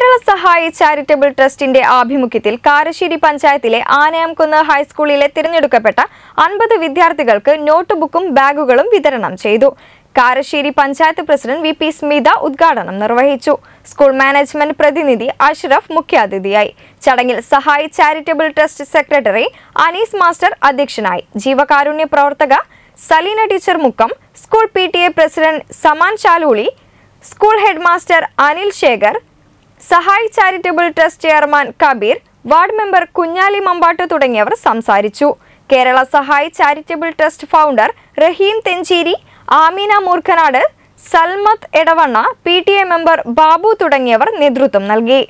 കേരള സഹായി ചാരിറ്റബിൾ ട്രസ്റ്റിന്റെ ആഭിമുഖ്യത്തിൽ കാരശ്ശേരി പഞ്ചായത്തിലെ ആനയാംകുന്ന് ഹൈസ്കൂളിലെ തിരഞ്ഞെടുക്കപ്പെട്ട അൻപത് വിദ്യാർത്ഥികൾക്ക് നോട്ട് ബുക്കും ബാഗുകളും വിതരണം ചെയ്തു Karassery panchayat president V P Smitha ഉദ്ഘാടനം നിർവഹിച്ചു സ്കൂൾ മാനേജ്മെന്റ് പ്രതിനിധി അഷ്റഫ് മുഖ്യാതിഥിയായി ചടങ്ങിൽ Sahayi charitable trust secretary Anees master അധ്യക്ഷനായി ജീവകാരുണ്യ പ്രവർത്തക Salina teacher Mukkam school P president Saman Chaluli school headmaster Anil Shekhar Sahay charitable trust chairman Kabeer ward member Kunjali Mambatt തുടങ്ങിയവർ സംസാരിച്ചു Kerala Sahay charitable trust founder Raheem Thencheri Ameena Moorkhanad Salmath Edavanna P member Babu തുടങ്ങിയവർ നേതൃത്വം നൽകി